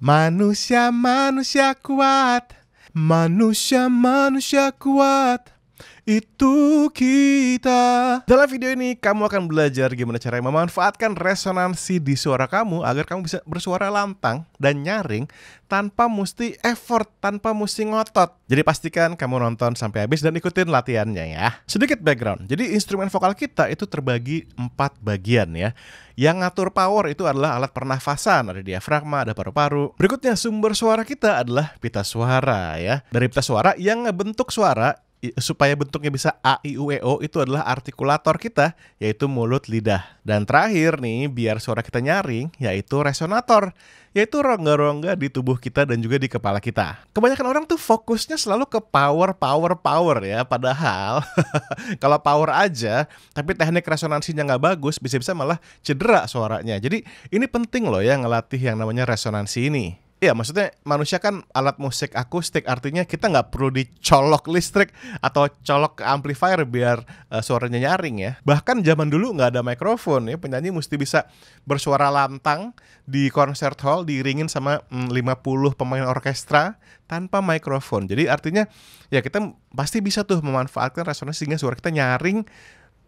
Manusia, manusia kuat. Manusia, manusia kuat. itu kita. Dalam video ini kamu akan belajar gimana cara memanfaatkan resonansi di suara kamu agar kamu bisa bersuara lantang dan nyaring tanpa mesti effort, tanpa mesti ngotot. Jadi pastikan kamu nonton sampai habis dan ikutin latihannya ya. Sedikit background. Jadi instrumen vokal kita itu terbagi empat bagian ya. Yang ngatur power itu adalah alat pernafasan, ada diafragma, ada paru-paru. Berikutnya sumber suara kita adalah pita suara ya. Dari pita suara yang ngebentuk suara supaya bentuknya bisa a i u e o itu adalah artikulator kita yaitu mulut lidah. Dan terakhir nih biar suara kita nyaring yaitu resonator yaitu rongga-rongga di tubuh kita dan juga di kepala kita. Kebanyakan orang tuh fokusnya selalu ke power power power ya padahal kalau power aja tapi teknik resonansinya nggak bagus bisa-bisa malah cedera suaranya. Jadi ini penting loh ya ngelatih yang namanya resonansi ini ya maksudnya manusia kan alat musik akustik artinya kita nggak perlu dicolok listrik atau colok amplifier biar uh, suaranya nyaring ya bahkan zaman dulu nggak ada mikrofon ya penyanyi mesti bisa bersuara lantang di concert hall diiringin sama mm, 50 pemain orkestra tanpa mikrofon jadi artinya ya kita pasti bisa tuh memanfaatkan resonansi sehingga suara kita nyaring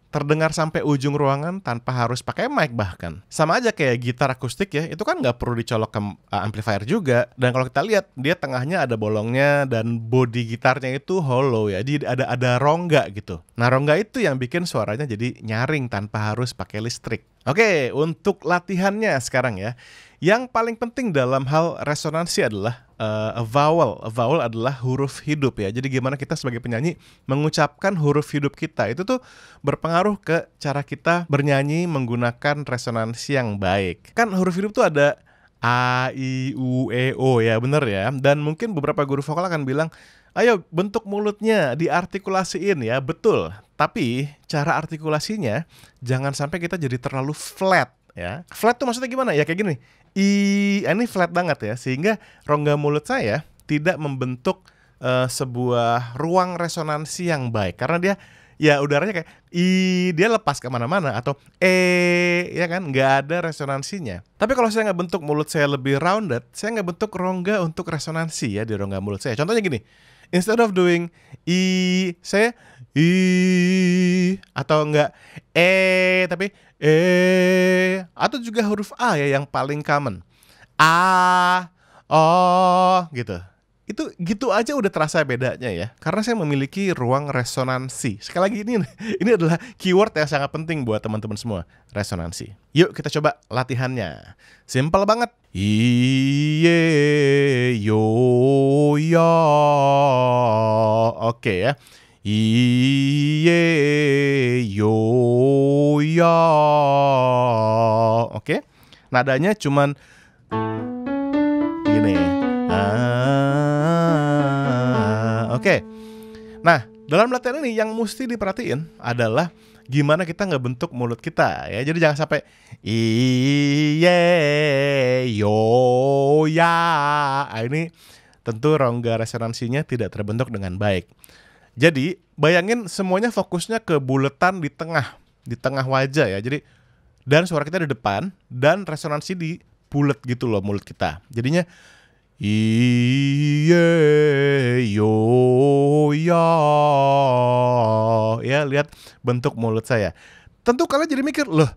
terdengar sampai ujung ruangan tanpa harus pakai mic bahkan. Sama aja kayak gitar akustik ya, itu kan nggak perlu dicolok ke eh, amplifier juga. Dan kalau kita lihat, dia tengahnya ada bolongnya dan body gitarnya itu hollow ya, jadi ada ada rongga gitu. Nah rongga itu yang bikin suaranya jadi nyaring tanpa harus pakai listrik. Oke, untuk latihannya sekarang ya. Yang paling penting dalam hal resonansi adalah uh, a vowel. A vowel adalah huruf hidup ya. Jadi gimana kita sebagai penyanyi mengucapkan huruf hidup kita itu tuh berpengaruh ke cara kita bernyanyi menggunakan resonansi yang baik. Kan huruf hidup tuh ada a, i, u, e, o ya, bener ya. Dan mungkin beberapa guru vokal akan bilang, "Ayo bentuk mulutnya diartikulasiin ya." Betul. Tapi cara artikulasinya jangan sampai kita jadi terlalu flat ya. Flat tuh maksudnya gimana? Ya kayak gini. I ah, ini flat banget ya sehingga rongga mulut saya tidak membentuk uh, sebuah ruang resonansi yang baik karena dia ya udaranya kayak i dia lepas kemana-mana atau e ya kan nggak ada resonansinya tapi kalau saya nggak bentuk mulut saya lebih rounded saya nggak bentuk rongga untuk resonansi ya di rongga mulut saya contohnya gini instead of doing i saya i atau enggak e tapi e atau juga huruf a ya yang paling common a o gitu itu gitu aja udah terasa bedanya ya karena saya memiliki ruang resonansi sekali lagi ini ini adalah keyword yang sangat penting buat teman-teman semua resonansi yuk kita coba latihannya simple banget iye yo yo oke okay, ya iye yo. Iya. Oke. Nadanya cuman gini. Ah. Oke. Nah, dalam latihan ini yang mesti diperhatiin adalah gimana kita nggak bentuk mulut kita ya jadi jangan sampai iye yo ya nah, ini tentu rongga resonansinya tidak terbentuk dengan baik jadi bayangin semuanya fokusnya ke buletan di tengah di tengah wajah ya. Jadi dan suara kita di depan dan resonansi di bulat gitu loh mulut kita. Jadinya iye yo ya. Ya, lihat bentuk mulut saya. Tentu kalian jadi mikir, loh,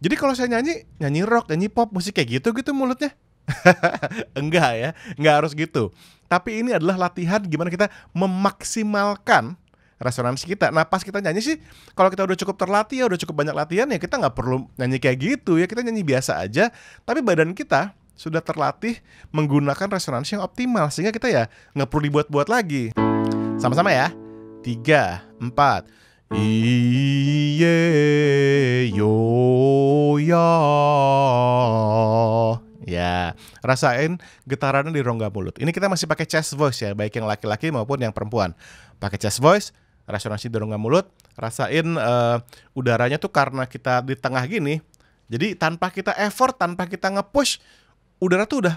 jadi kalau saya nyanyi, nyanyi rock, nyanyi pop, musik kayak gitu gitu mulutnya. enggak ya, enggak harus gitu. Tapi ini adalah latihan gimana kita memaksimalkan resonansi kita. Nah pas kita nyanyi sih, kalau kita udah cukup terlatih ya, udah cukup banyak latihan ya kita nggak perlu nyanyi kayak gitu ya. Kita nyanyi biasa aja, tapi badan kita sudah terlatih menggunakan resonansi yang optimal sehingga kita ya nggak perlu dibuat-buat lagi. Sama-sama ya. Tiga, empat. Iye yo ya. Ya, rasain getarannya di rongga mulut. Ini kita masih pakai chest voice ya, baik yang laki-laki maupun yang perempuan. Pakai chest voice, resonansi dorongan mulut rasain uh, udaranya tuh karena kita di tengah gini jadi tanpa kita effort tanpa kita ngepush udara tuh udah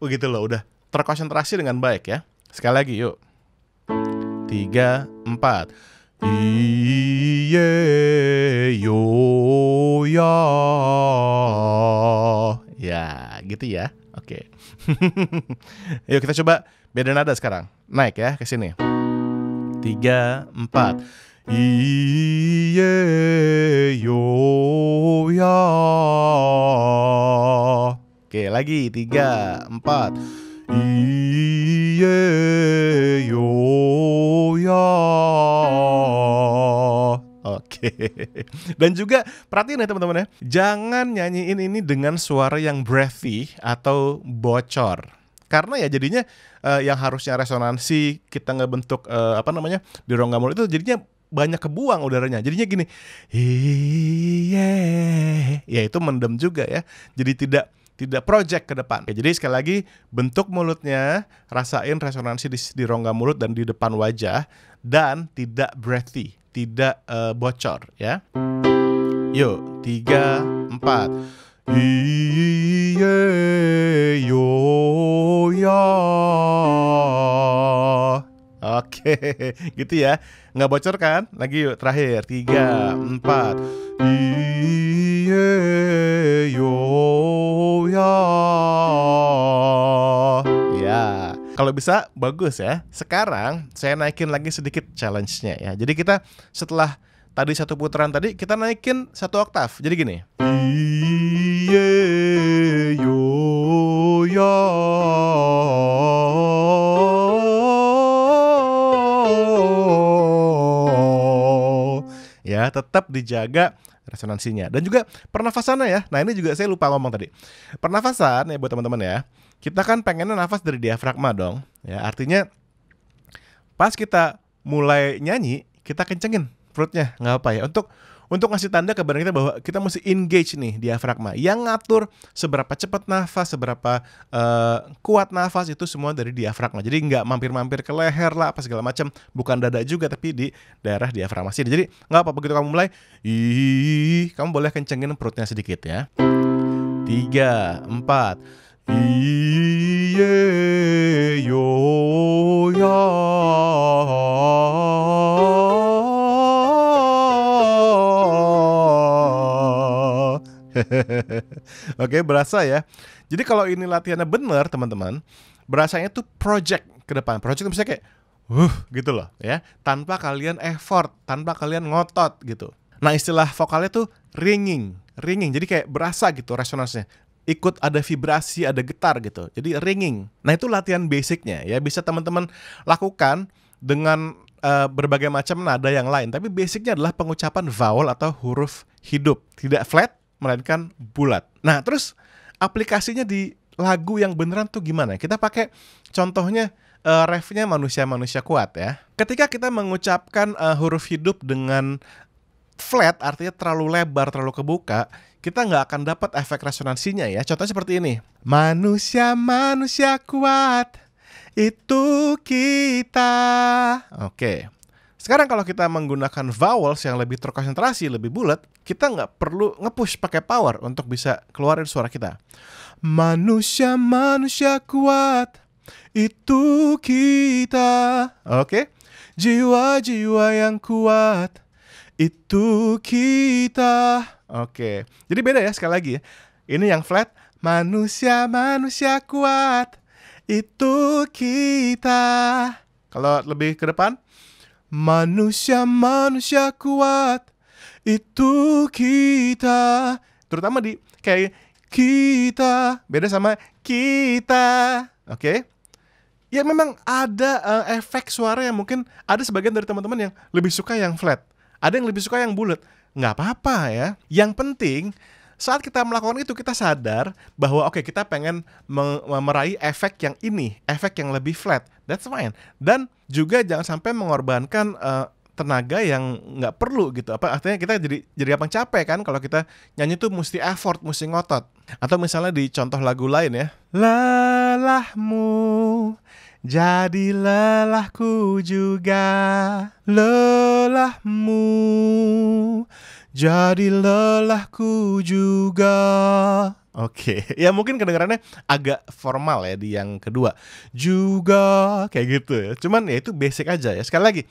begitu gitu loh udah terkonsentrasi dengan baik ya sekali lagi yuk tiga empat Iye yo ya ya gitu ya oke okay. yuk kita coba beda nada sekarang naik ya ke sini tiga, empat. Hmm. Iye yo ya. Oke, lagi tiga, empat. Iye yo ya. Oke. Dan juga perhatiin ya teman-teman ya. Jangan nyanyiin ini dengan suara yang breathy atau bocor karena ya jadinya uh, yang harusnya resonansi kita ngebentuk uh, apa namanya di rongga mulut itu jadinya banyak kebuang udaranya. Jadinya gini, iya, ya itu mendem juga ya. Jadi tidak tidak project ke depan. Ya, jadi sekali lagi bentuk mulutnya, rasain resonansi di, di rongga mulut dan di depan wajah dan tidak breathy, tidak uh, bocor ya. Yuk, tiga, empat ya, Oke, gitu ya. Nggak bocor kan? Lagi yuk, terakhir. Tiga, empat. Iye yo ya, Ya. Kalau bisa, bagus ya. Sekarang, saya naikin lagi sedikit challenge-nya ya. Jadi kita setelah tadi satu putaran tadi kita naikin satu oktav. Jadi gini. Iye yo yo ya. ya tetap dijaga resonansinya dan juga pernafasannya ya. Nah ini juga saya lupa ngomong tadi. Pernafasan ya buat teman-teman ya. Kita kan pengennya nafas dari diafragma dong. Ya artinya pas kita mulai nyanyi kita kencengin perutnya nggak apa ya untuk untuk ngasih tanda ke badan kita bahwa kita mesti engage nih diafragma yang ngatur seberapa cepat nafas seberapa uh, kuat nafas itu semua dari diafragma jadi nggak mampir-mampir ke leher lah apa segala macam bukan dada juga tapi di daerah diafragma sih jadi nggak apa begitu kamu mulai ih kamu boleh kencengin perutnya sedikit ya tiga empat iye yo Oke, okay, berasa ya. Jadi kalau ini latihannya benar, teman-teman, berasanya tuh project ke depan. Project itu bisa kayak uh gitu loh ya, tanpa kalian effort, tanpa kalian ngotot gitu. Nah, istilah vokalnya tuh ringing, ringing. Jadi kayak berasa gitu resonansnya ikut ada vibrasi, ada getar gitu. Jadi ringing. Nah, itu latihan basicnya ya. Bisa teman-teman lakukan dengan uh, berbagai macam nada yang lain, tapi basicnya adalah pengucapan vowel atau huruf hidup. Tidak flat, melainkan bulat. Nah, terus aplikasinya di lagu yang beneran tuh gimana? Kita pakai contohnya uh, refnya manusia-manusia kuat ya. Ketika kita mengucapkan uh, huruf hidup dengan flat, artinya terlalu lebar, terlalu kebuka, kita nggak akan dapat efek resonansinya ya. Contoh seperti ini. Manusia-manusia kuat, itu kita. Oke. Okay. Sekarang kalau kita menggunakan vowels yang lebih terkonsentrasi, lebih bulat, kita nggak perlu ngepush pakai power untuk bisa keluarin suara kita. Manusia manusia kuat itu kita. Oke. Okay? Jiwa-jiwa yang kuat itu kita. Oke. Okay. Jadi beda ya sekali lagi ya. Ini yang flat manusia manusia kuat itu kita. Kalau lebih ke depan manusia-manusia kuat itu kita terutama di kayak kita beda sama kita oke okay? ya memang ada uh, efek suara yang mungkin ada sebagian dari teman-teman yang lebih suka yang flat ada yang lebih suka yang bulat nggak apa-apa ya yang penting saat kita melakukan itu kita sadar bahwa oke okay, kita pengen meraih efek yang ini, efek yang lebih flat. That's fine. Dan juga jangan sampai mengorbankan uh, tenaga yang nggak perlu gitu apa artinya kita jadi jadi apa capek kan kalau kita nyanyi tuh mesti effort mesti ngotot atau misalnya di contoh lagu lain ya lelahmu jadi lelahku juga lelahmu jadi lelahku juga. Oke, okay. ya mungkin kedengarannya agak formal ya di yang kedua. Juga kayak gitu ya. Cuman ya itu basic aja ya. Sekali lagi,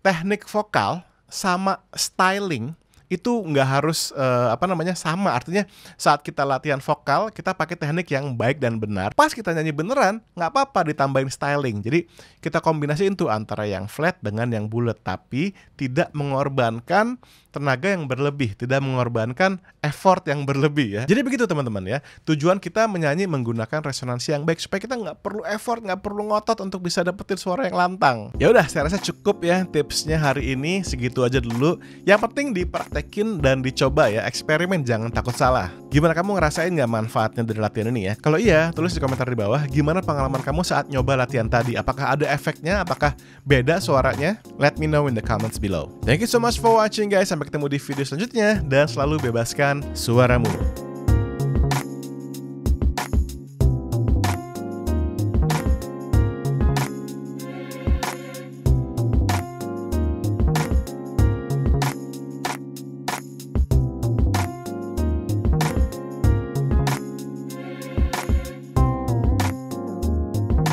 teknik vokal sama styling itu nggak harus uh, apa namanya sama artinya saat kita latihan vokal kita pakai teknik yang baik dan benar pas kita nyanyi beneran nggak apa-apa ditambahin styling jadi kita kombinasiin tuh antara yang flat dengan yang bulat tapi tidak mengorbankan tenaga yang berlebih tidak mengorbankan effort yang berlebih ya jadi begitu teman-teman ya tujuan kita menyanyi menggunakan resonansi yang baik supaya kita nggak perlu effort nggak perlu ngotot untuk bisa dapetin suara yang lantang ya udah saya rasa cukup ya tipsnya hari ini segitu aja dulu yang penting dipraktek praktekin dan dicoba ya, eksperimen jangan takut salah. Gimana kamu ngerasain nggak manfaatnya dari latihan ini ya? Kalau iya, tulis di komentar di bawah gimana pengalaman kamu saat nyoba latihan tadi. Apakah ada efeknya? Apakah beda suaranya? Let me know in the comments below. Thank you so much for watching guys. Sampai ketemu di video selanjutnya dan selalu bebaskan suaramu.